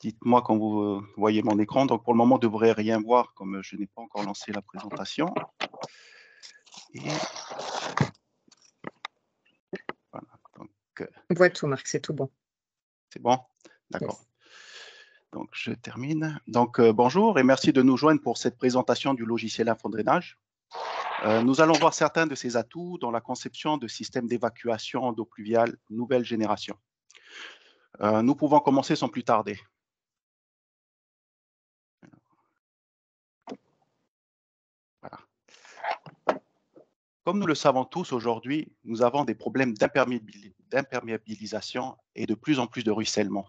Dites-moi quand vous euh, voyez mon écran. Donc pour le moment, vous ne devrez rien voir comme euh, je n'ai pas encore lancé la présentation. Euh, on voit tout, Marc, c'est tout bon. C'est bon D'accord. Donc je termine. Donc bonjour et merci de nous joindre pour cette présentation du logiciel infodrainage. nous allons voir certains de ses atouts dans la conception de systèmes d'évacuation d'eau pluviale nouvelle génération. nous pouvons commencer sans plus tarder. Comme nous le savons tous aujourd'hui, nous avons des problèmes d'imperméabilisation et de plus en plus de ruissellement.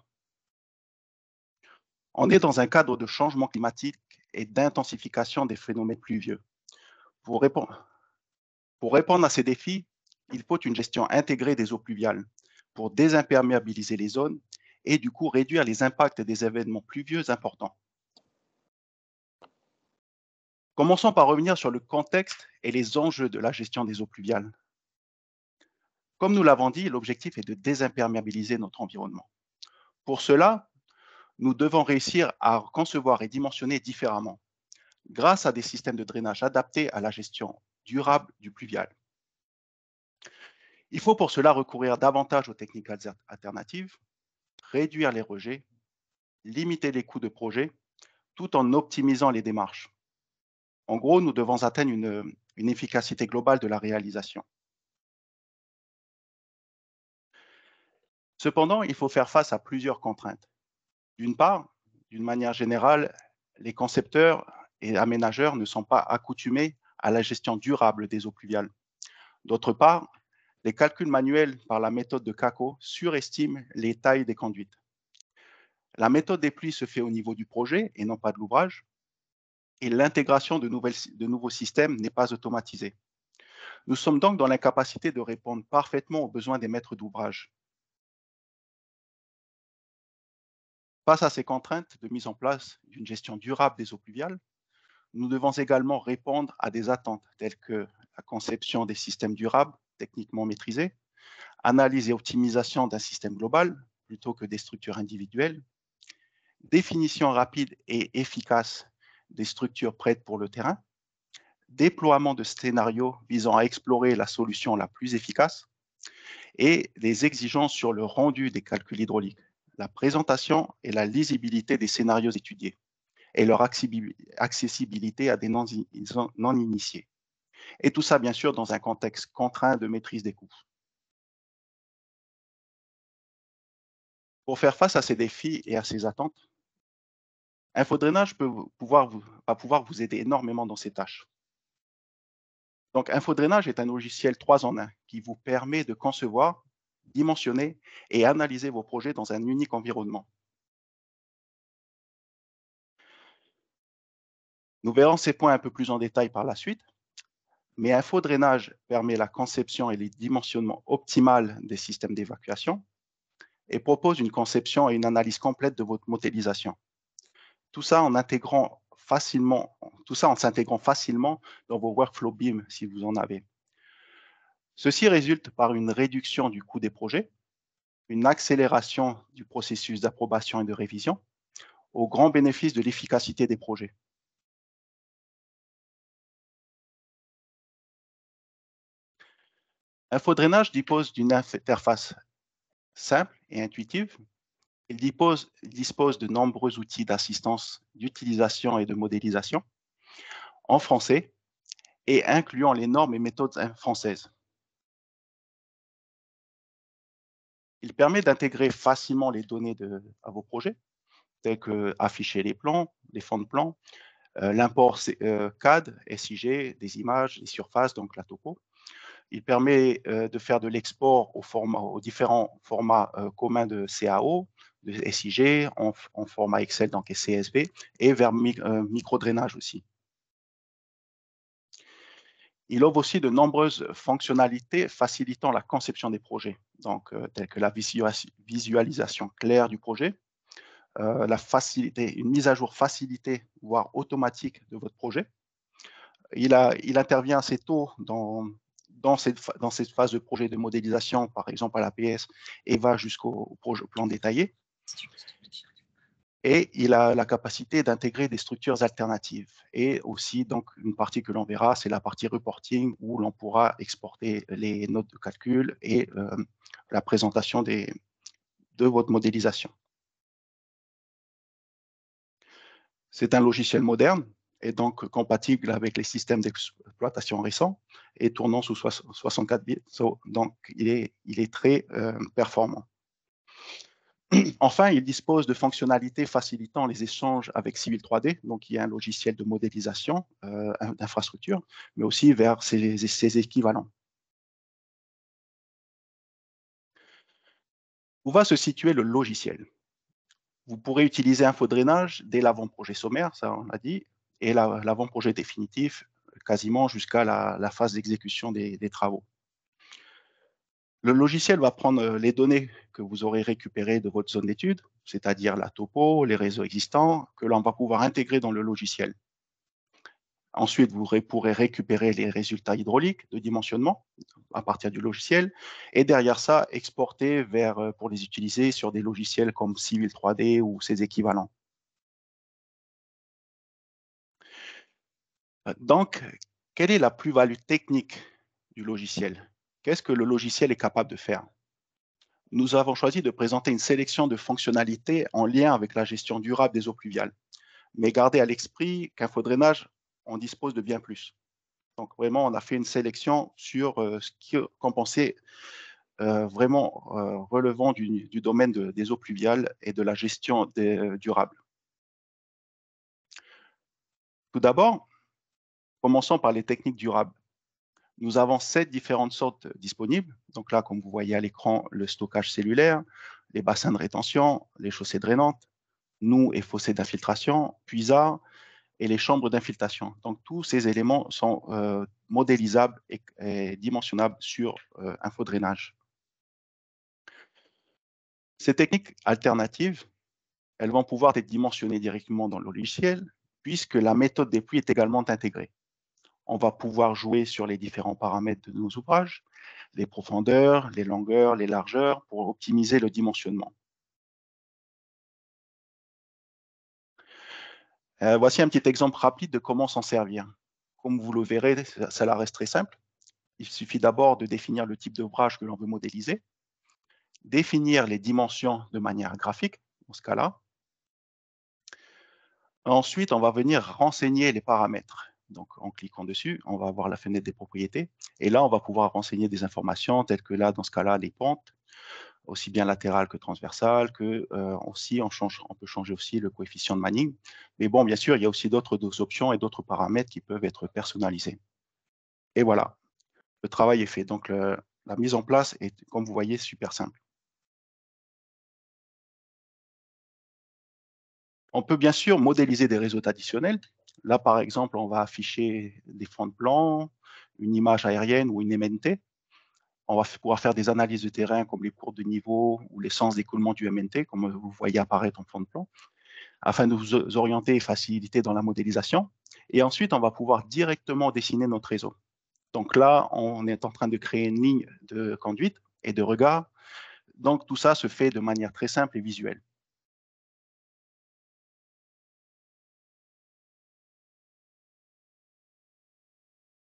On est dans un cadre de changement climatique et d'intensification des phénomènes pluvieux. Pour répondre, pour répondre à ces défis, il faut une gestion intégrée des eaux pluviales pour désimperméabiliser les zones et du coup réduire les impacts des événements pluvieux importants. Commençons par revenir sur le contexte et les enjeux de la gestion des eaux pluviales. Comme nous l'avons dit, l'objectif est de désimperméabiliser notre environnement. Pour cela, nous devons réussir à concevoir et dimensionner différemment, grâce à des systèmes de drainage adaptés à la gestion durable du pluvial. Il faut pour cela recourir davantage aux techniques alternatives, réduire les rejets, limiter les coûts de projet, tout en optimisant les démarches. En gros, nous devons atteindre une, efficacité globale de la réalisation. Cependant, il faut faire face à plusieurs contraintes. D'une part, d'une manière générale, les concepteurs et aménageurs ne sont pas accoutumés à la gestion durable des eaux pluviales. D'autre part, les calculs manuels par la méthode de CACO surestiment les tailles des conduites. La méthode des pluies se fait au niveau du projet et non pas de l'ouvrage et l'intégration de, de, nouveaux systèmes n'est pas automatisée. Nous sommes donc dans l'incapacité de répondre parfaitement aux besoins des maîtres d'ouvrage. Face à ces contraintes de mise en place d'une gestion durable des eaux pluviales, nous devons également répondre à des attentes telles que la conception des systèmes durables, techniquement maîtrisés, analyse et optimisation d'un système global plutôt que des structures individuelles, définition rapide et efficace des structures prêtes pour le terrain, déploiement de scénarios visant à explorer la solution la plus efficace et des exigences sur le rendu des calculs hydrauliques, la présentation et la lisibilité des scénarios étudiés et leur accessibilité à des non-initiés. Et tout ça, bien sûr, dans un contexte contraint de maîtrise des coûts. Pour faire face à ces défis et à ces attentes, InfoDrainage peut vous, va pouvoir vous aider énormément dans ces tâches. Donc, InfoDrainage est un logiciel 3 en 1 qui vous permet de concevoir, dimensionner et analyser vos projets dans un unique environnement. Nous verrons ces points un peu plus en détail par la suite, mais InfoDrainage permet la conception et le dimensionnement optimal des systèmes d'évacuation et propose une conception et une analyse complète de votre modélisation. Tout ça en s'intégrant facilement dans vos workflows BIM si vous en avez. Ceci résulte par une réduction du coût des projets, une accélération du processus d'approbation et de révision, au grand bénéfice de l'efficacité des projets. InfoDrainage dispose d'une interface simple et intuitive il dispose, de nombreux outils d'assistance d'utilisation et de modélisation en français et incluant les normes et méthodes françaises. Il permet d'intégrer facilement les données de, à vos projets, tels que afficher les plans, les fonds de plans, euh, l'import CAD, euh, SIG, des images, des surfaces, donc la topo. Il permet euh, de faire de l'export aux différents formats communs de CAO, de SIG, en, format Excel, donc CSV, et vers euh, micro-drainage aussi. Il offre aussi de nombreuses fonctionnalités facilitant la conception des projets, donc euh, telles que la visualisation claire du projet, euh, la facilité, une mise à jour facilitée, voire automatique de votre projet. Il, intervient assez tôt dans, cette, dans cette, phase de projet de modélisation, par exemple à l'APS, et va jusqu'au plan détaillé. Et il a la capacité d'intégrer des structures alternatives. Et aussi, donc, une partie que l'on verra, c'est la partie reporting où l'on pourra exporter les notes de calcul et euh, la présentation des, de votre modélisation. C'est un logiciel moderne et donc compatible avec les systèmes d'exploitation récents et tournant sous 64 bits. donc, il est, très euh, performant. Enfin, il dispose de fonctionnalités facilitant les échanges avec Civil 3D, donc il y a un logiciel de modélisation euh, d'infrastructures, mais aussi vers ses, équivalents. Où va se situer le logiciel Vous pourrez utiliser un Drainage dès l'avant-projet sommaire, ça on l'a dit, et l'avant-projet définitif quasiment jusqu'à la, phase d'exécution des travaux. Le logiciel va prendre euh, les données que vous aurez récupérées de votre zone d'étude, c'est-à-dire la topo, les réseaux existants, que l'on va pouvoir intégrer dans le logiciel. Ensuite, vous pourrez récupérer les résultats hydrauliques de dimensionnement à partir du logiciel et derrière ça, exporter vers, euh, pour les utiliser sur des logiciels comme Civil 3D ou ses équivalents. Euh, donc, quelle est la plus-value technique du logiciel Qu'est-ce que le logiciel est capable de faire Nous avons choisi de présenter une sélection de fonctionnalités en lien avec la gestion durable des eaux pluviales. Mais gardez à l'esprit qu'infodrainage, on dispose de bien plus. Donc vraiment, on a fait une sélection sur euh, ce qu'on pensait euh, vraiment euh, relevant du, domaine des eaux pluviales et de la gestion durable. Tout d'abord, commençons par les techniques durables nous avons sept différentes sortes disponibles. Donc là, comme vous voyez à l'écran, le stockage cellulaire, les bassins de rétention, les chaussées drainantes, nous et fossés d'infiltration, puisards et les chambres d'infiltration. Donc tous ces éléments sont euh, modélisables et, dimensionnables sur euh, InfoDrainage. Ces techniques alternatives, elles vont pouvoir être dimensionnées directement dans le logiciel, puisque la méthode des pluies est également intégrée on va pouvoir jouer sur les différents paramètres de nos ouvrages, les profondeurs, les longueurs, les largeurs, pour optimiser le dimensionnement. Euh, voici un petit exemple rapide de comment s'en servir. Comme vous le verrez, cela reste très simple. Il suffit d'abord de définir le type d'ouvrage que l'on veut modéliser, définir les dimensions de manière graphique, dans ce cas-là. Ensuite, on va venir renseigner les paramètres donc, en cliquant dessus, on va avoir la fenêtre des propriétés. Et là, on va pouvoir renseigner des informations telles que là, dans ce cas-là, les pentes, aussi bien latérales que transversales, que euh, on, peut changer aussi le coefficient de Manning. Mais bon, bien sûr, il y a aussi d'autres options et d'autres paramètres qui peuvent être personnalisés. Et voilà, le travail est fait. Donc, la mise en place est, comme vous voyez, super simple. On peut bien sûr modéliser des réseaux additionnels. Là, par exemple, on va afficher des fonds de plan, une image aérienne ou une MNT. On va pouvoir faire des analyses de terrain comme les cours de niveau ou les sens d'écoulement du MNT, comme vous voyez apparaître en fond de plan, afin de vous orienter et faciliter dans la modélisation. Et ensuite, on va pouvoir directement dessiner notre réseau. Donc là, on est en train de créer une ligne de conduite et de regard. Donc tout ça se fait de manière très simple et visuelle.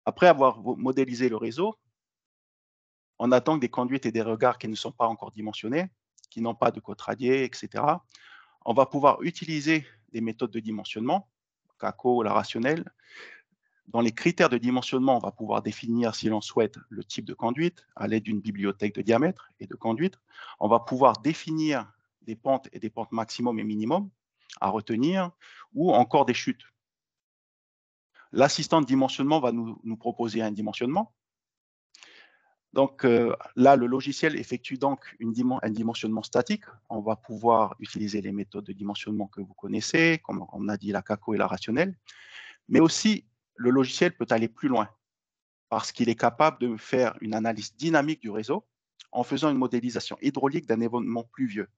Après avoir modélisé le réseau, on attend des conduites et des regards qui ne sont pas encore dimensionnés, qui n'ont pas de côte radié, etc., on va pouvoir utiliser des méthodes de dimensionnement, CACO, la rationnelle. Dans les critères de dimensionnement, on va pouvoir définir, si l'on souhaite, le type de conduite à l'aide d'une bibliothèque de diamètre et de conduite. On va pouvoir définir des pentes et des pentes maximum et minimum à retenir, ou encore des chutes. L'assistant de dimensionnement va nous, proposer un dimensionnement. Donc euh, là, le logiciel effectue donc un dimensionnement statique. On va pouvoir utiliser les méthodes de dimensionnement que vous connaissez, comme on a dit la CACO et la rationnelle. Mais aussi, le logiciel peut aller plus loin parce qu'il est capable de faire une analyse dynamique du réseau en faisant une modélisation hydraulique d'un événement pluvieux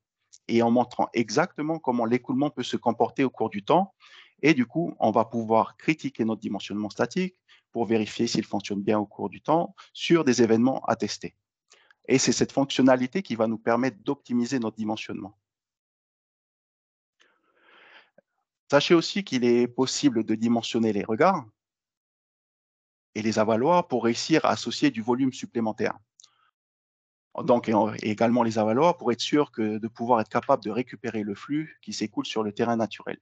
et en montrant exactement comment l'écoulement peut se comporter au cours du temps et du coup, on va pouvoir critiquer notre dimensionnement statique pour vérifier s'il fonctionne bien au cours du temps sur des événements à tester. Et c'est cette fonctionnalité qui va nous permettre d'optimiser notre dimensionnement. Sachez aussi qu'il est possible de dimensionner les regards et les avaloirs pour réussir à associer du volume supplémentaire. Donc, également les avaloirs pour être sûr que, de pouvoir être capable de récupérer le flux qui s'écoule sur le terrain naturel.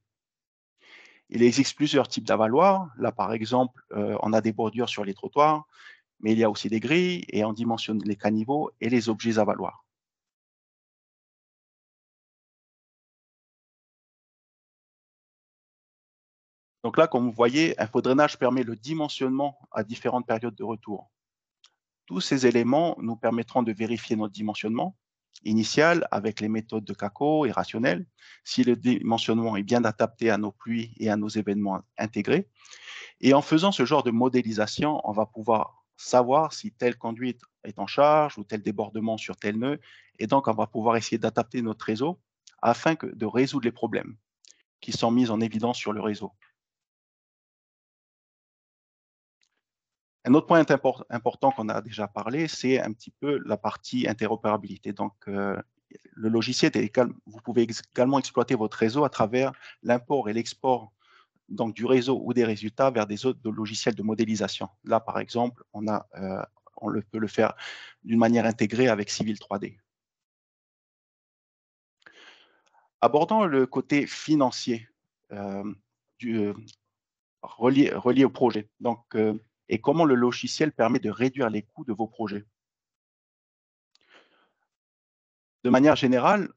Il existe plusieurs types d'avaloirs. Là, par exemple, euh, on a des bordures sur les trottoirs, mais il y a aussi des grilles et on dimensionne les caniveaux et les objets avaloirs. Donc là, comme vous voyez, Drainage permet le dimensionnement à différentes périodes de retour. Tous ces éléments nous permettront de vérifier notre dimensionnement Initial, avec les méthodes de CACO et rationnelles, si le dimensionnement est bien adapté à nos pluies et à nos événements intégrés. Et en faisant ce genre de modélisation, on va pouvoir savoir si telle conduite est en charge ou tel débordement sur tel nœud. Et donc, on va pouvoir essayer d'adapter notre réseau afin que, de résoudre les problèmes qui sont mis en évidence sur le réseau. Un autre point important qu'on a déjà parlé, c'est un petit peu la partie interopérabilité. Donc, euh, le logiciel, vous pouvez également exploiter votre réseau à travers l'import et l'export du réseau ou des résultats vers des autres logiciels de modélisation. Là, par exemple, on, euh, peut le faire d'une manière intégrée avec Civil 3D. Abordons le côté financier euh, relié, au projet. Donc, et comment le logiciel permet de réduire les coûts de vos projets. De manière générale,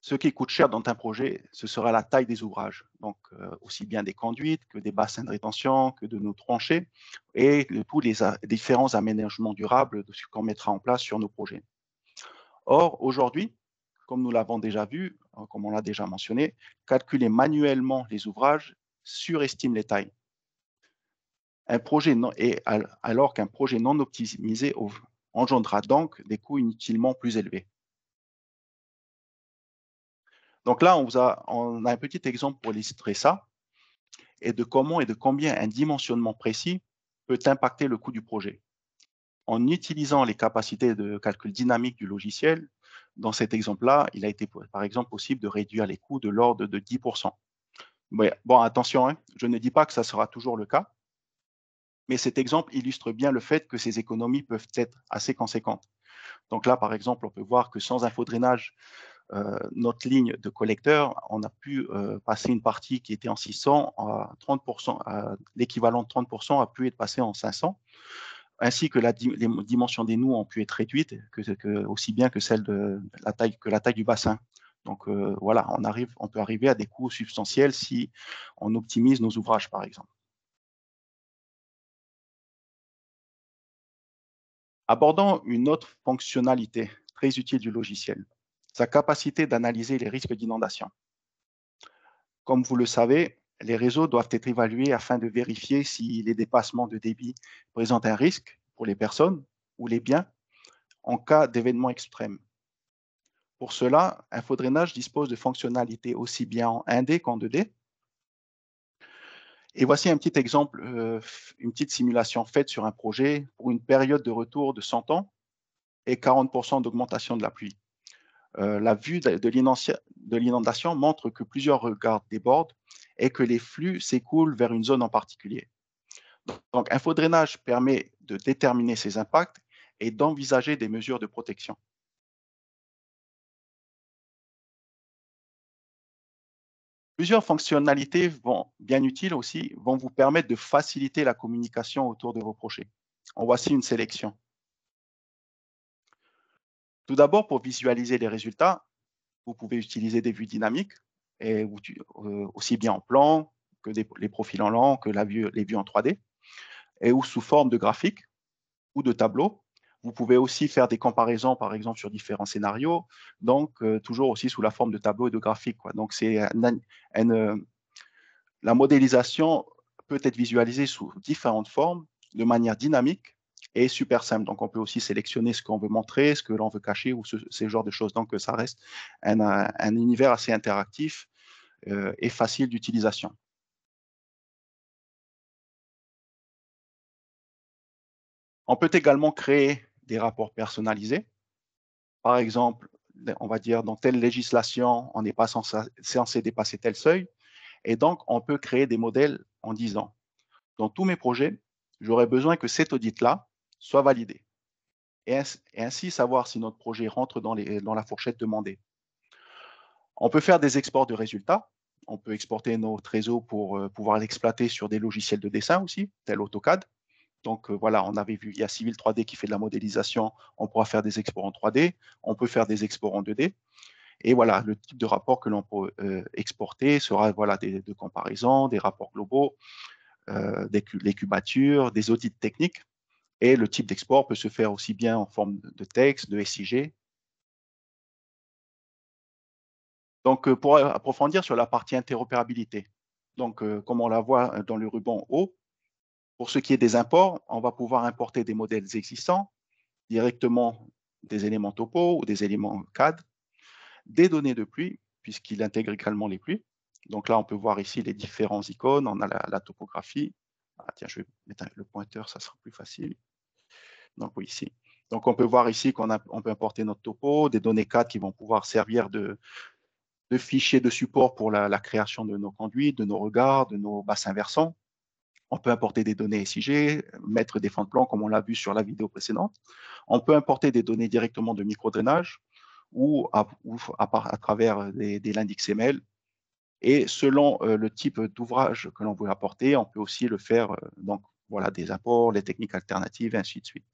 ce qui coûte cher dans un projet, ce sera la taille des ouvrages, donc euh, aussi bien des conduites que des bassins de rétention, que de nos tranchées, et tous les différents aménagements durables qu'on mettra en place sur nos projets. Or, aujourd'hui, comme nous l'avons déjà vu, euh, comme on l'a déjà mentionné, calculer manuellement les ouvrages surestime les tailles. Un projet alors qu'un projet non optimisé engendra donc des coûts inutilement plus élevés. Donc là, on, a, on a un petit exemple pour illustrer ça et de comment et de combien un dimensionnement précis peut impacter le coût du projet. En utilisant les capacités de calcul dynamique du logiciel, dans cet exemple-là, il a été par exemple possible de réduire les coûts de l'ordre de 10%. bon, attention, hein, je ne dis pas que ça sera toujours le cas, mais cet exemple illustre bien le fait que ces économies peuvent être assez conséquentes. Donc là, par exemple, on peut voir que sans infodrainage, euh, notre ligne de collecteur, on a pu euh, passer une partie qui était en 600 à 30%, l'équivalent de 30% a pu être passé en 500, ainsi que la les dimensions des nous ont pu être réduites, aussi bien que celle de la taille que la taille du bassin. Donc euh, voilà, on peut arriver à des coûts substantiels si on optimise nos ouvrages, par exemple. Abordons une autre fonctionnalité très utile du logiciel, sa capacité d'analyser les risques d'inondation. Comme vous le savez, les réseaux doivent être évalués afin de vérifier si les dépassements de débit présentent un risque pour les personnes ou les biens en cas d'événement extrême. Pour cela, InfoDrainage dispose de fonctionnalités aussi bien en 1D qu'en 2D et voici un petit exemple, euh, une petite simulation faite sur un projet pour une période de retour de 100 ans et 40% d'augmentation de la pluie. Euh, la vue de, l'inondation montre que plusieurs regards débordent et que les flux s'écoulent vers une zone en particulier. Donc, faux Infodrainage permet de déterminer ces impacts et d'envisager des mesures de protection. Plusieurs fonctionnalités vont, bien utiles aussi, vont vous permettre de faciliter la communication autour de vos projets. En voici une sélection. Tout d'abord, pour visualiser les résultats, vous pouvez utiliser des vues dynamiques, et, euh, aussi bien en plan que les profils en long, que les vues en 3D, et ou sous forme de graphiques ou de tableaux vous pouvez aussi faire des comparaisons, par exemple, sur différents scénarios, donc euh, toujours aussi sous la forme de tableaux et de graphiques. Donc, c'est euh, la modélisation peut être visualisée sous différentes formes, de manière dynamique et super simple. Donc, on peut aussi sélectionner ce qu'on veut montrer, ce que l'on veut cacher ou ce, genre de choses. Donc, ça reste un, univers assez interactif euh, et facile d'utilisation. On peut également créer des rapports personnalisés. Par exemple, on va dire dans telle législation, on n'est pas censé dépasser tel seuil. Et donc, on peut créer des modèles en disant, dans tous mes projets, j'aurais besoin que cet audit-là soit validé. Et, ainsi savoir si notre projet rentre dans, dans la fourchette demandée. On peut faire des exports de résultats. On peut exporter nos réseau pour euh, pouvoir l'exploiter sur des logiciels de dessin aussi, tel AutoCAD. Donc euh, voilà, on avait vu, il y a Civil 3D qui fait de la modélisation, on pourra faire des exports en 3D, on peut faire des exports en 2D. Et voilà, le type de rapport que l'on peut euh, exporter sera voilà, des, de comparaison, des rapports globaux, euh, des, cubatures, des audits techniques. Et le type d'export peut se faire aussi bien en forme de texte, de SIG. Donc, pour approfondir sur la partie interopérabilité, donc, comme on la voit dans le ruban haut, pour ce qui est des imports, on va pouvoir importer des modèles existants, directement des éléments topo ou des éléments CAD, des données de pluie, puisqu'il intègre également les pluies. Donc là, on peut voir ici les différentes icônes, on a la, topographie. Ah, tiens, je vais mettre le pointeur, ça sera plus facile. Donc ici. Donc on peut voir ici qu'on peut importer notre topo, des données CAD qui vont pouvoir servir de, fichiers de support pour la, la, création de nos conduites, de nos regards, de nos bassins versants. On peut importer des données SIG, mettre des fonds de plan, comme on l'a vu sur la vidéo précédente. On peut importer des données directement de micro-drainage ou, à, travers des, des l'index Et selon euh, le type d'ouvrage que l'on veut apporter, on peut aussi le faire, euh, donc voilà, des apports, les techniques alternatives, et ainsi de suite.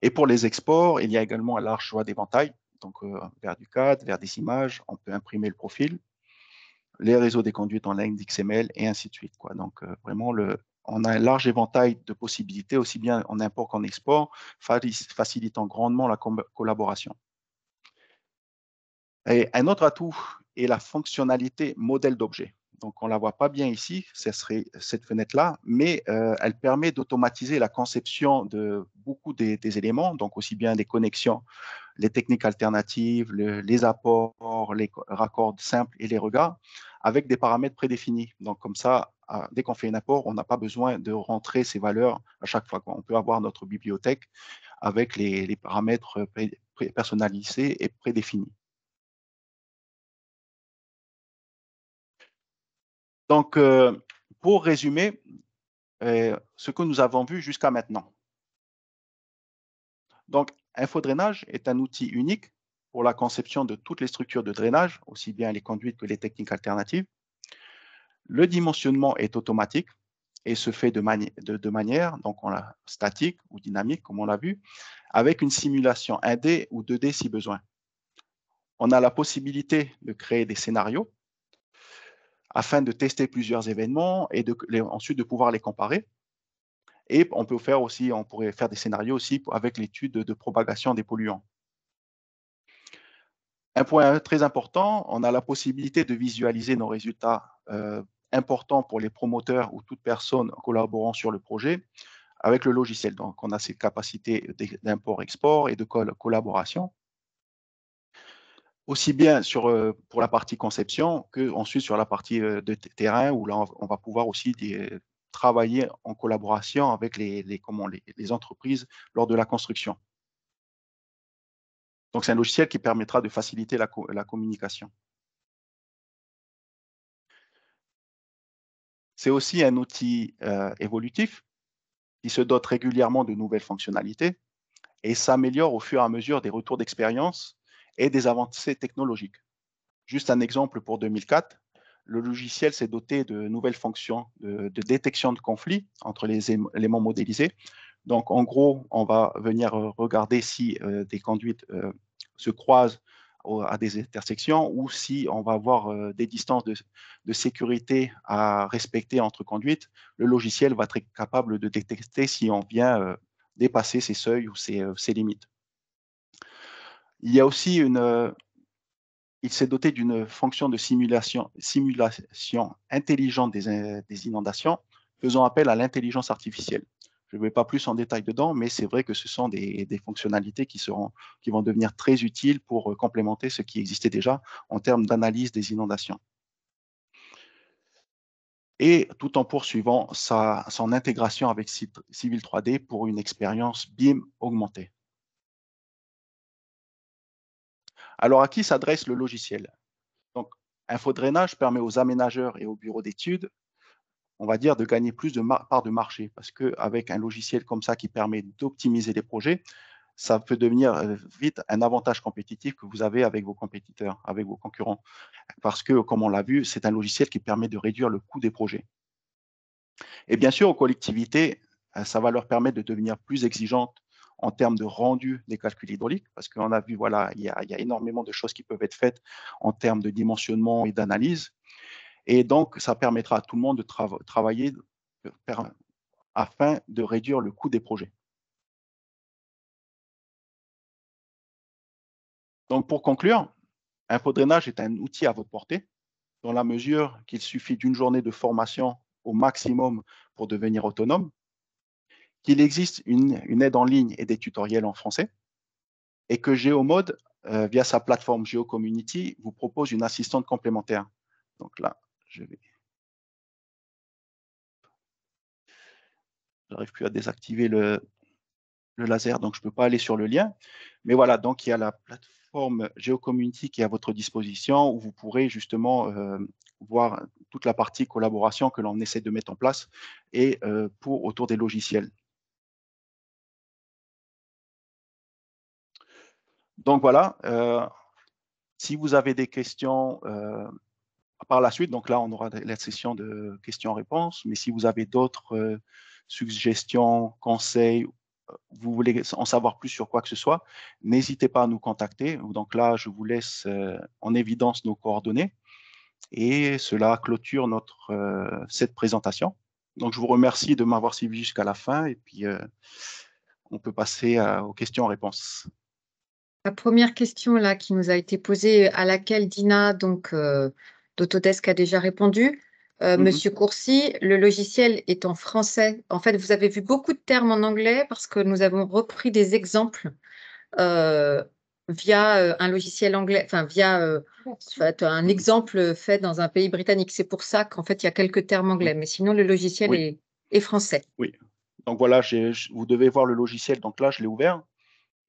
Et pour les exports, il y a également un large choix d'éventail, donc euh, vers du CAD, vers des images, on peut imprimer le profil les réseaux des conduites en ligne d'XML et ainsi de suite. Donc, euh, vraiment, le, on a un large éventail de possibilités, aussi bien en import qu'en export, facilitant grandement la collaboration. un autre atout est la fonctionnalité modèle d'objet. Donc, on ne la voit pas bien ici, ce serait cette fenêtre-là, mais euh, elle permet d'automatiser la conception de beaucoup des, éléments, donc aussi bien des connexions, les techniques alternatives, les apports, les raccords simples et les regards, avec des paramètres prédéfinis. Donc comme ça, euh, dès qu'on fait un apport, on n'a pas besoin de rentrer ces valeurs à chaque fois. On peut avoir notre bibliothèque avec les, paramètres personnalisés et prédéfinis. Donc, euh, pour résumer euh, ce que nous avons vu jusqu'à maintenant. Donc, InfoDrainage est un outil unique pour la conception de toutes les structures de drainage, aussi bien les conduites que les techniques alternatives. Le dimensionnement est automatique et se fait de, manière donc on statique ou dynamique, comme on l'a vu, avec une simulation 1D ou 2D si besoin. On a la possibilité de créer des scénarios afin de tester plusieurs événements et ensuite de pouvoir les comparer. Et on peut faire aussi, on pourrait faire des scénarios aussi avec l'étude de propagation des polluants. Un point très important, on a la possibilité de visualiser nos résultats euh, importants pour les promoteurs ou toute personne collaborant sur le projet avec le logiciel. Donc, on a ces capacités d'import-export et de collaboration, aussi bien euh, pour la partie conception que ensuite sur la partie euh, de terrain où là, on va pouvoir aussi travailler en collaboration avec les entreprises lors de la construction. Donc, c'est un logiciel qui permettra de faciliter la, communication. C'est aussi un outil euh, évolutif qui se dote régulièrement de nouvelles fonctionnalités et s'améliore au fur et à mesure des retours d'expérience et des avancées technologiques. Juste un exemple pour 2004, le logiciel s'est doté de nouvelles fonctions de, détection de conflits entre les éléments modélisés, donc, en gros, on va venir euh, regarder si euh, des conduites euh, se croisent à des intersections ou si on va avoir des distances de, sécurité à respecter entre conduites. Le logiciel va être capable de détecter si on vient dépasser ces seuils ou ces, limites. Il y a aussi une... il s'est doté d'une fonction de simulation, simulation intelligente des inondations faisant appel à l'intelligence artificielle. Je ne vais pas plus en détail dedans, mais c'est vrai que ce sont des, fonctionnalités qui, seront, qui vont devenir très utiles pour euh, complémenter ce qui existait déjà en termes d'analyse des inondations et tout en poursuivant sa, son intégration avec Civil 3D pour une expérience BIM augmentée. Alors, à qui s'adresse le logiciel Donc, InfoDrainage permet aux aménageurs et aux bureaux d'études on va dire, de gagner plus de parts de marché. Parce qu'avec un logiciel comme ça qui permet d'optimiser les projets, ça peut devenir euh, vite un avantage compétitif que vous avez avec vos compétiteurs, avec vos concurrents. Parce que, comme on l'a vu, c'est un logiciel qui permet de réduire le coût des projets. Et bien sûr, aux collectivités, euh, ça va leur permettre de devenir plus exigeantes en termes de rendu des calculs hydrauliques, parce qu'on a vu, voilà, il y a, il y a, énormément de choses qui peuvent être faites en termes de dimensionnement et d'analyse. Et donc, ça permettra à tout le monde de travailler euh, afin de réduire le coût des projets. Donc, pour conclure, drainage est un outil à votre portée, dans la mesure qu'il suffit d'une journée de formation au maximum pour devenir autonome, qu'il existe une, aide en ligne et des tutoriels en français, et que Geomode, euh, via sa plateforme GeoCommunity, vous propose une assistante complémentaire. Donc là, je vais. J'arrive plus à désactiver le, laser, donc je ne peux pas aller sur le lien. Mais voilà, donc il y a la plateforme GeoCommunity qui est à votre disposition où vous pourrez justement euh, voir toute la partie collaboration que l'on essaie de mettre en place et euh, autour des logiciels. Donc voilà, euh, si vous avez des questions, par la suite, donc là, on aura la session de questions-réponses, mais si vous avez d'autres euh, suggestions, conseils, euh, vous voulez en savoir plus sur quoi que ce soit, n'hésitez pas à nous contacter. Donc là, je vous laisse euh, en évidence nos coordonnées et cela clôture notre, cette présentation. Donc, je vous remercie de m'avoir suivi jusqu'à la fin et puis on peut passer aux questions-réponses. La première question là qui nous a été posée, à laquelle Dina donc d'Autodesk a déjà répondu. Euh, mhm. Monsieur Courcy, le logiciel est en français. En fait, vous avez vu beaucoup de termes en anglais parce que nous avons repris des exemples euh, via euh, un logiciel anglais, enfin via un exemple fait dans un pays britannique. C'est pour ça qu'en fait, il y a quelques termes anglais, mais sinon, le logiciel est, français. Oui. Donc voilà, vous devez voir le logiciel. Donc là, je l'ai ouvert.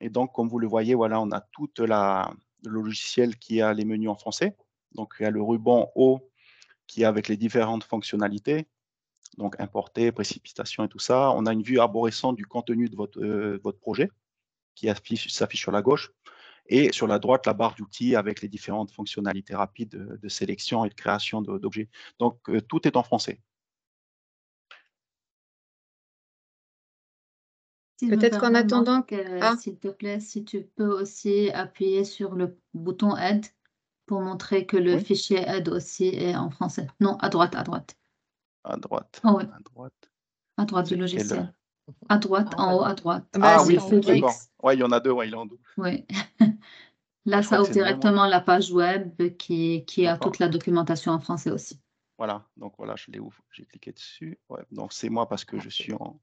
Et donc, comme vous le voyez, voilà, on a toute la, le logiciel qui a les menus en français. Donc, il y a le ruban haut qui est avec les différentes fonctionnalités, donc importer, précipitation et tout ça. On a une vue arborescente du contenu de votre, euh, projet qui s'affiche sur la gauche. Et sur la droite, la barre d'outils avec les différentes fonctionnalités rapides de, sélection et de création d'objets. Donc, euh, tout est en français. Peut-être qu'en attendant, euh, hein s'il te plaît, si tu peux aussi appuyer sur le bouton Aide pour montrer que le fichier aide aussi est en français. Non, à droite, à droite. À droite. Ah à droite. À droite du logiciel. À droite, en, haut, à droite. ah oui, ouais, il y en a deux, ouais, il est en double. Oui. Là, ça ouvre directement la page web qui, a toute la documentation en français aussi. Voilà, donc voilà, je l'ai ouvert, j'ai cliqué dessus. donc c'est moi parce que je suis en.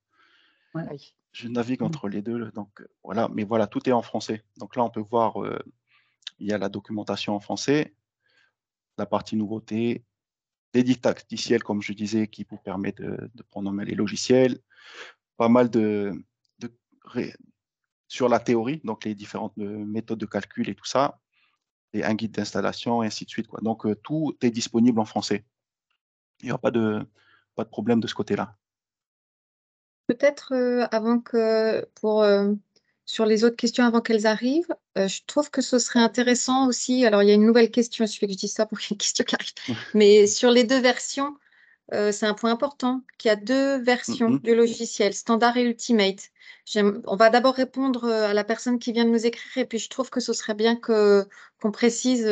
Je navigue mm. entre les deux, donc voilà, mais voilà, tout est en français. Donc là, on peut voir euh, il y a la documentation en français, la partie nouveauté, des didacticiels, comme je disais, qui vous permettent de, de prendre en main les logiciels, pas mal de, de sur la théorie, donc les différentes euh, méthodes de calcul et tout ça, et un guide d'installation, et ainsi de suite. Quoi. Donc, euh, tout est disponible en français. Il n'y aura pas de, pas de problème de ce côté-là. Peut-être euh, avant que, pour, sur les autres questions, avant qu'elles arrivent, euh, je trouve que ce serait intéressant aussi. Alors, il y a une nouvelle question. Il suffit que je dis ça pour qu'il y ait une question qui arrive. Mais sur les deux versions, euh, c'est un point important qu'il y a deux versions mm-hmm. du logiciel, standard et ultimate. On va d'abord répondre euh, à la personne qui vient de nous écrire et puis je trouve que ce serait bien qu'on précise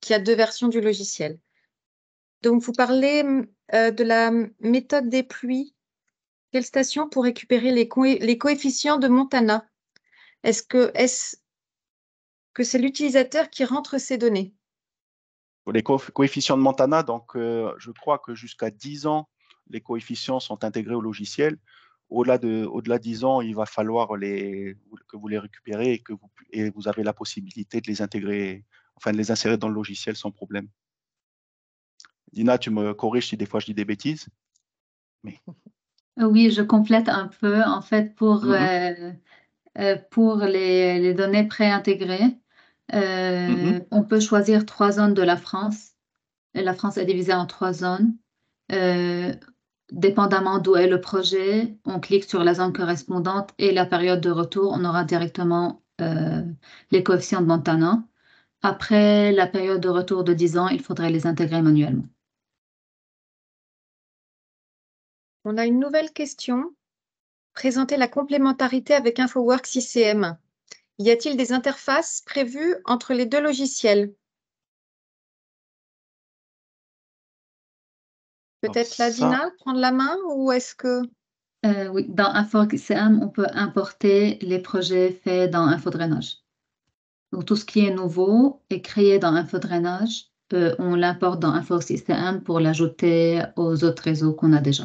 qu'il y a deux versions du logiciel. Donc, vous parlez de la méthode des pluies. Quelle station pour récupérer les, coefficients de Montana Est-ce que est que c'est l'utilisateur qui rentre ses données. Pour les coefficients de Montana, donc euh, je crois que jusqu'à 10 ans, les coefficients sont intégrés au logiciel. Au-delà de, au-delà 10 ans, il va falloir les, que vous les récupérez et que vous, et vous avez la possibilité de les intégrer, enfin de les insérer dans le logiciel sans problème. Dina, tu me corriges si des fois je dis des bêtises. Mais... Oui, je complète un peu. En fait, pour mhm. euh, euh, pour les, données préintégrées, mm-hmm. euh, on peut choisir trois zones de la France. La France est divisée en trois zones. Euh, dépendamment d'où est le projet, on clique sur la zone correspondante et la période de retour, on aura directement euh, les coefficients de Montana. Après la période de retour de 10 ans, il faudrait les intégrer manuellement. On a une nouvelle question Présenter la complémentarité avec InfoWorks ICM. Y a-t-il des interfaces prévues entre les deux logiciels Peut-être la Dina prendre la main ou est-ce que... Euh, oui, dans InfoWorks ICM, on peut importer les projets faits dans InfoDrainage. Donc, tout ce qui est nouveau et créé dans InfoDrainage. Euh, on l'importe dans InfoWorks ICM pour l'ajouter aux autres réseaux qu'on a déjà.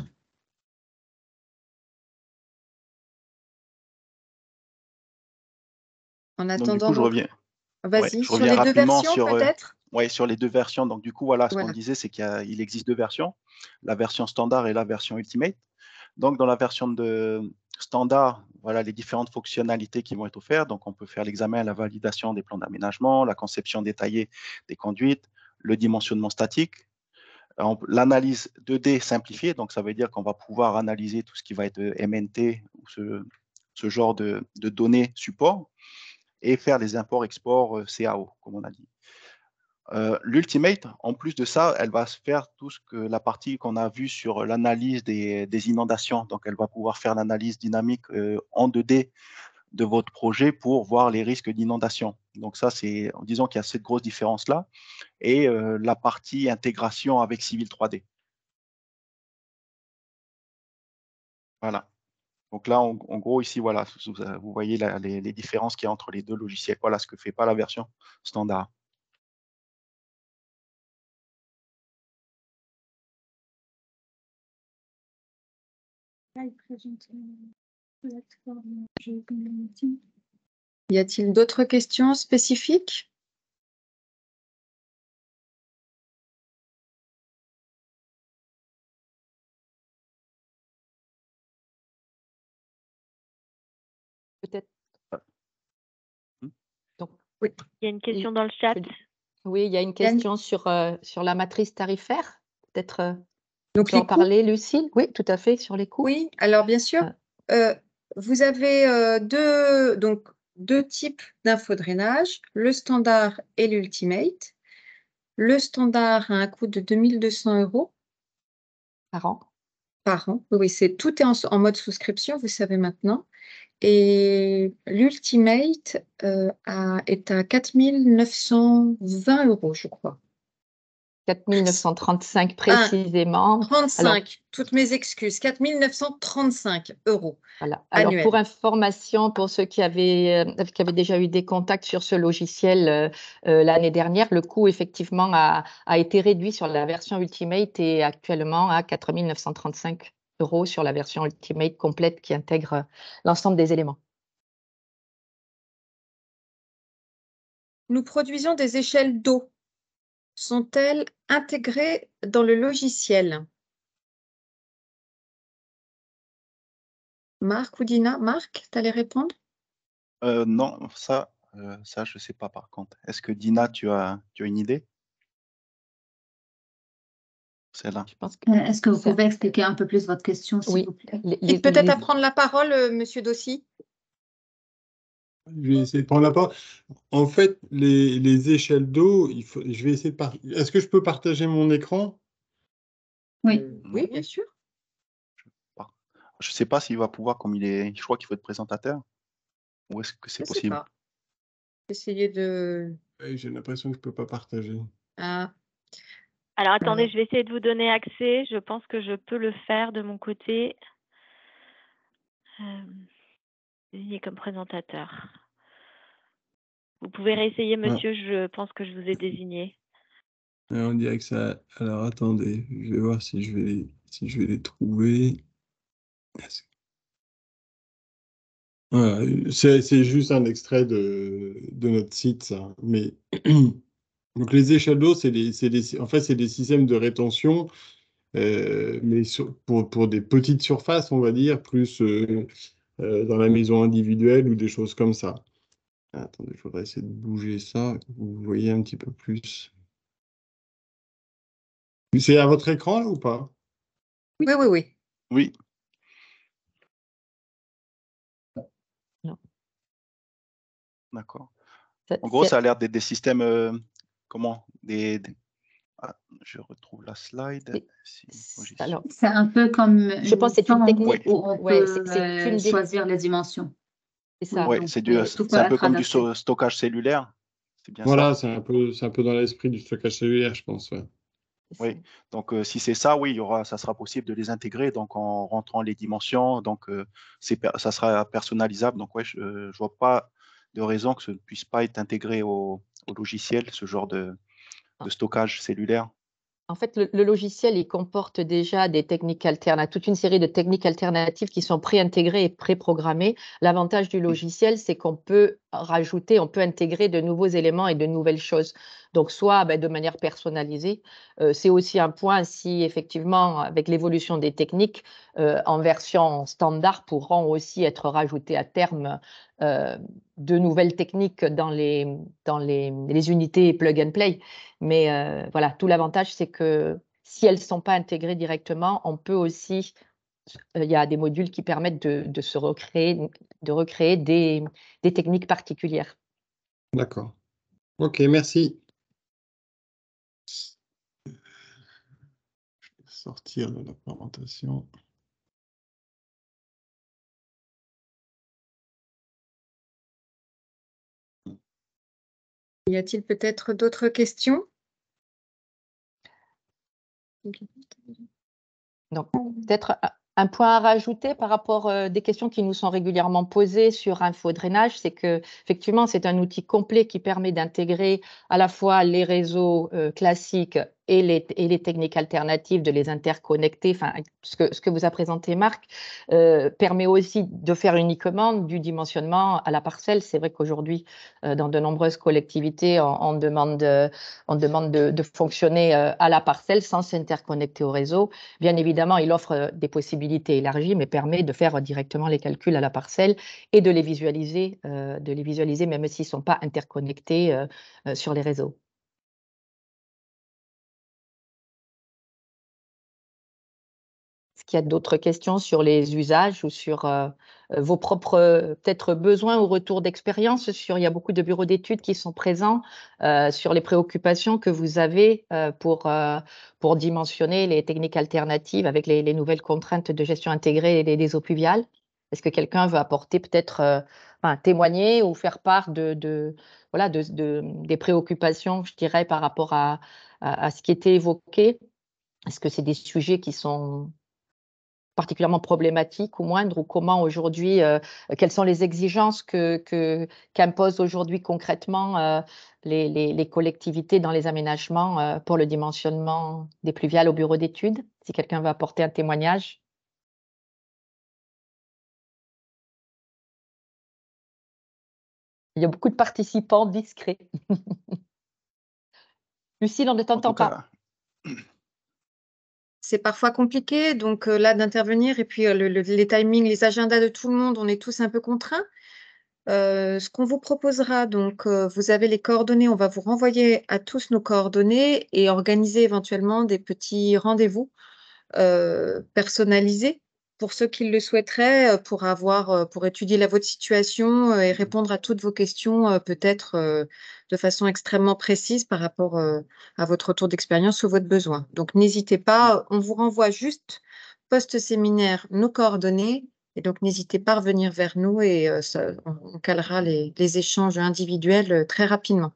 En attendant, je reviens. vas sur les deux versions euh, peut-être Oui, sur les deux versions. Donc, du coup, voilà, ce qu'on disait, c'est qu'il existe deux versions, la version standard et la version ultimate. Donc, dans la version de standard, voilà les différentes fonctionnalités qui vont être offertes. Donc, on peut faire l'examen, la validation des plans d'aménagement, la conception détaillée des conduites, le dimensionnement statique, euh, l'analyse 2D simplifiée. Donc, ça veut dire qu'on va pouvoir analyser tout ce qui va être MNT ou ce, genre de données support et faire les imports-exports euh, CAO, comme on a dit. Euh, L'Ultimate, en plus de ça, elle va faire tout ce que la partie qu'on a vue sur l'analyse des, inondations. Donc, elle va pouvoir faire l'analyse dynamique euh, en 2D de votre projet pour voir les risques d'inondation. Donc ça, c'est, en disant qu'il y a cette grosse différence-là, et la partie intégration avec Civil 3D. Voilà. Donc là, en, gros, ici, voilà, euh, vous, voyez les, différences qu'il y a entre les deux logiciels. Voilà ce que fait pas la version standard. Y a-t-il d'autres questions spécifiques Il y a une question dans le chat. Oui, il y a une question sur, euh, sur la matrice tarifaire. Peut-être que euh, tu en parler, Lucille Oui, tout à fait, sur les coûts. Oui, alors bien sûr. Euh. vous avez deux, donc, deux types d'infodrainage, le standard et l'ultimate. Le standard a un coût de 2200 euros par an par an. Oui, c'est tout est en, mode souscription, vous savez maintenant. Et l'Ultimate euh, est à 4920 euros, je crois. 4935 précisément. 35, toutes mes excuses, 4935 euros. Voilà. Alors pour information, pour ceux euh, qui avaient, déjà eu des contacts sur ce logiciel euh, euh, l'année dernière, le coût effectivement a, été réduit sur la version Ultimate et actuellement à 4935 euros sur la version Ultimate complète qui intègre l'ensemble des éléments. Nous produisons des échelles d'eau sont-elles intégrées dans le logiciel Marc ou Dina Marc, tu allais répondre euh, Non, ça, euh, ça je ne sais pas par contre. Est-ce que Dina, tu as, tu as une idée Celle-là. Euh, est-ce que vous pouvez expliquer un peu plus votre question, s'il vous plaît peut-être à prendre la parole, Monsieur Dossi je vais essayer de prendre la parole. En fait, les, les échelles d'eau, je vais essayer de Est-ce que je peux partager mon écran oui. oui, bien sûr. Je ne sais pas s'il va pouvoir, comme il est, je crois qu'il faut être présentateur. Ou est-ce que c'est possible Essayez de. J'ai l'impression que je ne peux pas partager. Ah. Alors attendez, je vais essayer de vous donner accès. Je pense que je peux le faire de mon côté. Euh, désigné comme présentateur. Vous pouvez réessayer, ah. monsieur, je pense que je vous ai désigné. on dirait que ça. Alors attendez, je vais voir si je vais, si je vais les trouver. Voilà, c'est juste un extrait de, de, notre site, ça. Mais donc les échalots, c'est en fait c'est des systèmes de rétention, euh, mais pour, pour, des petites surfaces, on va dire, plus euh, euh, dans la maison individuelle ou des choses comme ça. Ah, Attendez, je voudrais essayer de bouger ça, vous voyez un petit peu plus. C'est à votre écran ou pas Oui, oui, oui. Oui. D'accord. En gros, ça a l'air d'être des systèmes, euh, comment, des ah, je retrouve la slide. c'est un peu comme. Je pense c'est une technique où on peut euh, choisir les dimensions. C'est ça. un peu comme du stockage cellulaire. voilà, c'est un peu, dans l'esprit du stockage cellulaire, je pense. Oui, donc euh, si c'est ça, oui, il y aura, ça sera possible de les intégrer, donc en rentrant les dimensions, donc euh, ça sera personnalisable. Donc ouais, je, ne vois pas de raison que ce ne puisse pas être intégré au logiciel ce genre de, de stockage cellulaire en fait, le, logiciel, il comporte déjà des techniques alternatives, toute une série de techniques alternatives qui sont pré-intégrées et pré-programmées. L'avantage du mm. logiciel, c'est qu'on peut rajouter, on peut intégrer de nouveaux éléments et de nouvelles choses. Donc, soit ben, de manière personnalisée, euh, c'est aussi un point si effectivement, avec l'évolution des techniques, euh, en version standard pourront aussi être rajoutées à terme euh, de nouvelles techniques dans les, dans les, unités plug and play. Mais euh, voilà, tout l'avantage, c'est que si elles ne sont pas intégrées directement, on peut aussi, il y a des modules qui permettent de, se recréer, de recréer des, des techniques particulières. D'accord. OK, merci. Je vais sortir de la présentation. Y a-t-il peut-être d'autres questions Donc, peut-être un point à rajouter par rapport euh, des questions qui nous sont régulièrement posées sur InfoDrainage, c'est que effectivement c'est un outil complet qui permet d'intégrer à la fois les réseaux euh, classiques et les, techniques alternatives, de les interconnecter, enfin, ce que, vous a présenté Marc, euh, permet aussi de faire uniquement du dimensionnement à la parcelle. C'est vrai qu'aujourd'hui, euh, dans de nombreuses collectivités, on, euh, demande, de, fonctionner à la parcelle sans s'interconnecter au réseau. Bien évidemment, il offre des possibilités élargies, mais permet de faire directement les calculs à la parcelle et de les visualiser, de les visualiser même s'ils ne sont pas interconnectés sur les réseaux. qu'il y a d'autres questions sur les usages ou sur euh, euh, vos propres euh, peut-être besoins ou retours d'expérience. Sur, il y a beaucoup de bureaux d'études qui sont présents sur les préoccupations que vous avez pour, pour dimensionner les techniques alternatives avec les, nouvelles contraintes de gestion intégrée des, eaux pluviales. Est-ce que quelqu'un veut apporter peut-être, enfin, témoigner ou faire part de, voilà, de, des préoccupations, je dirais, par rapport à, à ce qui était évoqué Est-ce que c'est des sujets qui sont particulièrement problématique ou moindre ou comment aujourd'hui, euh, euh, quelles sont les exigences qu'imposent que, aujourd'hui concrètement euh, les, les, collectivités dans les aménagements pour le dimensionnement des pluviales au bureau d'études Si quelqu'un veut apporter un témoignage. Il y a beaucoup de participants discrets. Lucille, on ne t'entend pas c'est parfois compliqué. Donc euh, là, d'intervenir et puis euh, les timings, les agendas de tout le monde, on est tous un peu contraints. Euh, ce qu'on vous proposera, donc, vous avez les coordonnées, on va vous renvoyer à tous nos coordonnées et organiser éventuellement des petits rendez-vous personnalisés pour ceux qui le souhaiteraient, euh, pour avoir, euh, pour étudier la, votre situation euh, et mmh. répondre à toutes vos questions, peut-être de façon extrêmement précise par rapport à votre retour d'expérience ou votre besoin. Donc, n'hésitez pas. Mmh. On vous renvoie juste post-séminaire nos coordonnées. Et donc, n'hésitez pas à revenir vers nous et on, calera les, échanges individuels très rapidement.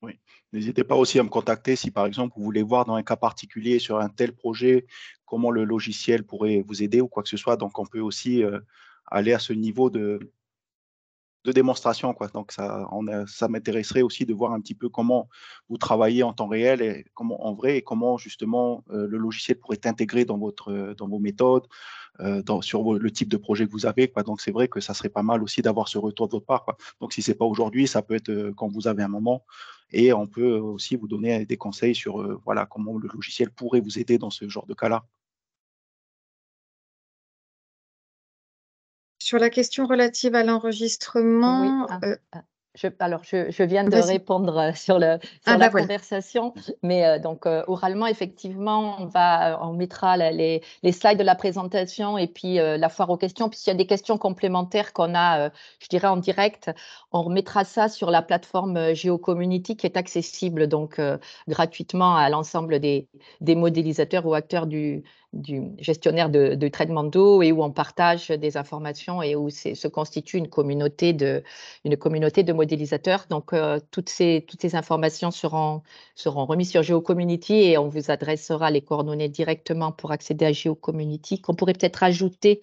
oui N'hésitez pas aussi à me contacter si, par exemple, vous voulez voir dans un cas particulier sur un tel projet comment le logiciel pourrait vous aider ou quoi que ce soit. Donc, on peut aussi euh, aller à ce niveau de, de démonstration. Quoi. Donc, ça, ça m'intéresserait aussi de voir un petit peu comment vous travaillez en temps réel et comment en vrai et comment justement euh, le logiciel pourrait être intégré dans, votre, dans vos méthodes, euh, dans, sur le type de projet que vous avez. Donc, c'est vrai que ça serait pas mal aussi d'avoir ce retour de votre part. Donc, si c'est pas aujourd'hui, ça peut être quand vous avez un moment. Et on peut aussi vous donner des conseils sur voilà, comment le logiciel pourrait vous aider dans ce genre de cas-là. Sur la question relative à l'enregistrement. Ah, euh, ah. alors, je, viens de répondre euh, sur, ah, la bah, conversation, mais euh, donc oralement, effectivement, on, va, on mettra les, slides de la présentation et puis la foire aux questions. Puis s'il y a des questions complémentaires qu'on a, je dirais en direct, on remettra ça sur la plateforme GeoCommunity qui est accessible donc gratuitement à l'ensemble des, modélisateurs ou acteurs du, du gestionnaire de, traitement d'eau et où on partage des informations et où se constitue une communauté de, une communauté de modélisateurs. Donc, euh, toutes, ces, toutes ces informations seront, seront remises sur GeoCommunity et on vous adressera les coordonnées directement pour accéder à GeoCommunity qu'on pourrait peut-être ajouter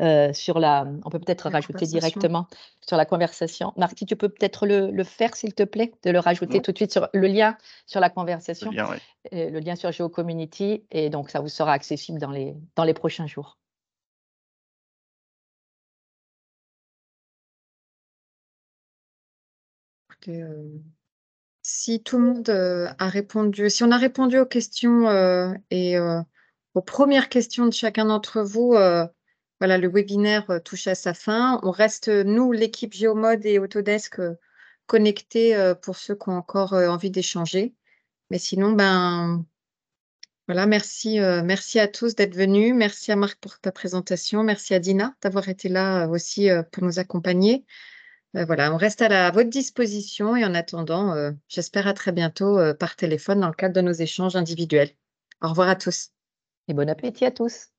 euh, sur la. On peut peut-être rajouter directement sur la conversation. Marty, tu peux peut-être le, faire, s'il te plaît, de le rajouter tout de suite sur le lien sur la conversation, euh, le lien, sur GeoCommunity, et donc ça vous sera accessible dans les, dans les prochains jours. Euh, si tout le monde a répondu, si on a répondu aux questions et aux premières questions de chacun d'entre vous, voilà, le webinaire euh, touche à sa fin. On reste, euh, nous, l'équipe Géomode et Autodesk, euh, connectés pour ceux qui ont encore envie d'échanger. Mais sinon, ben, voilà, merci, merci à tous d'être venus. Merci à Marc pour ta présentation. Merci à Dina d'avoir été là aussi pour nous accompagner. voilà, on reste à votre disposition et en attendant, j'espère à très bientôt par téléphone dans le cadre de nos échanges individuels. Au revoir à tous. Et bon appétit à tous.